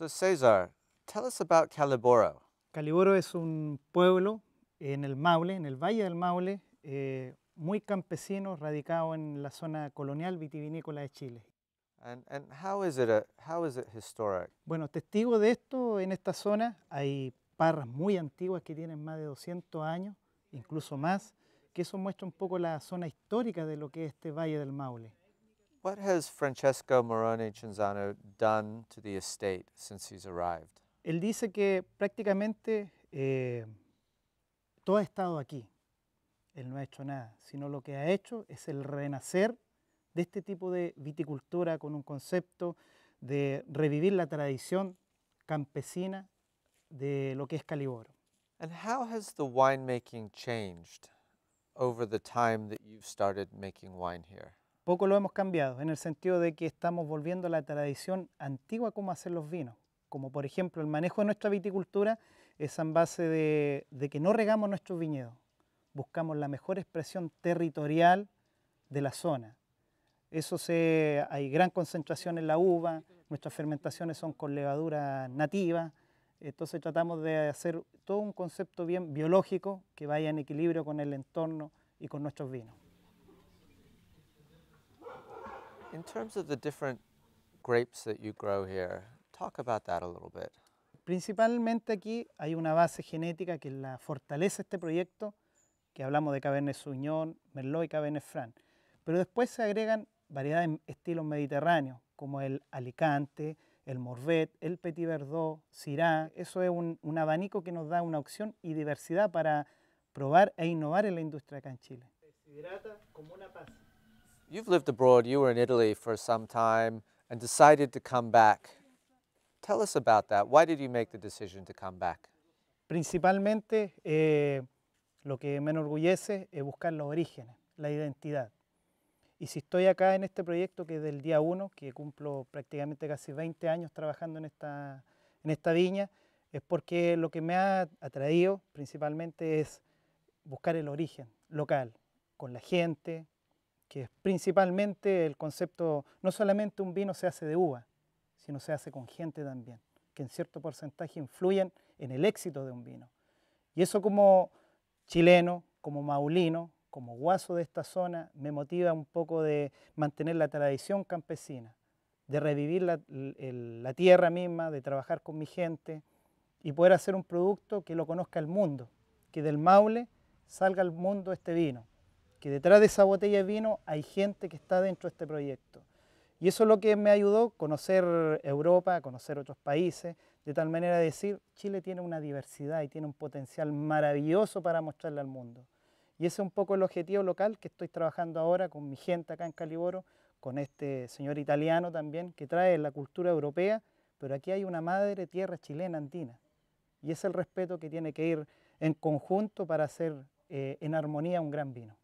So César, tell us about Caliboro. Caliboro es un pueblo en el Maule, en el Valle del Maule, eh, muy campesino, radicado en la zona colonial vitivinícola de Chile. And, how is Bueno, testigo de esto, en esta zona hay parras muy antiguas que tienen más de 200 años, incluso más, que eso muestra un poco la zona histórica de lo que es este Valle del Maule. What has Francesco Moroni Cinzano done to the estate since he's arrived? Él dice que prácticamente eh, todo ha estado aquí. Él no ha hecho nada, sino lo que ha hecho es el renacer de este tipo de viticultura con un concepto de revivir la tradición campesina de lo que es Caliboro. And how has the winemaking changed over the time that you've started making wine here? poco lo hemos cambiado, en el sentido de que estamos volviendo a la tradición antigua como hacer los vinos, como por ejemplo el manejo de nuestra viticultura es en base de, que no regamos nuestros viñedos, buscamos la mejor expresión territorial de la zona. Eso se, hay gran concentración en la uva, nuestras fermentaciones son con levadura nativa, entonces tratamos de hacer todo un concepto bien biológico que vaya en equilibrio con el entorno y con nuestros vinos. In terms of the different grapes that you grow here, talk about that a little Principalmente aquí hay una base genética que la fortalece este proyecto, que hablamos de Cabernet Sauvignon, Merlot y Cabernet Franc. Pero después se agregan variedades de estilos mediterráneos, como el Alicante, el Morvet, el Petit Verdot, Syrah. Eso es un, abanico que nos da una opción y diversidad para probar e innovar en la industria acá en Chile. como una pasta. You've lived abroad, you were in Italy for some time and decided to come back. Tell us about that. Why did you make the decision to come back? Principalmente eh, lo que me enorgullece es buscar los orígenes, la identidad. Y si estoy acá en este proyecto que es del día 1, que cumplo prácticamente casi 20 años trabajando en esta, en esta viña, es porque lo que me ha atraído principalmente es buscar el origen local, con la gente, que es principalmente el concepto, no solamente un vino se hace de uva, sino se hace con gente también, que en cierto porcentaje influyen en el éxito de un vino. Y eso como chileno, como maulino, como guaso de esta zona, me motiva un poco de mantener la tradición campesina, de revivir la, la tierra misma, de trabajar con mi gente y poder hacer un producto que lo conozca el mundo, que del Maule salga al mundo este vino que detrás de esa botella de vino hay gente que está dentro de este proyecto. Y eso es lo que me ayudó a conocer Europa, a conocer otros países, de tal manera de decir, Chile tiene una diversidad y tiene un potencial maravilloso para mostrarle al mundo. Y ese es un poco el objetivo local que estoy trabajando ahora con mi gente acá en Caliboro, con este señor italiano también, que trae la cultura europea, pero aquí hay una madre tierra chilena andina. Y es el respeto que tiene que ir en conjunto para hacer eh, en armonía un gran vino.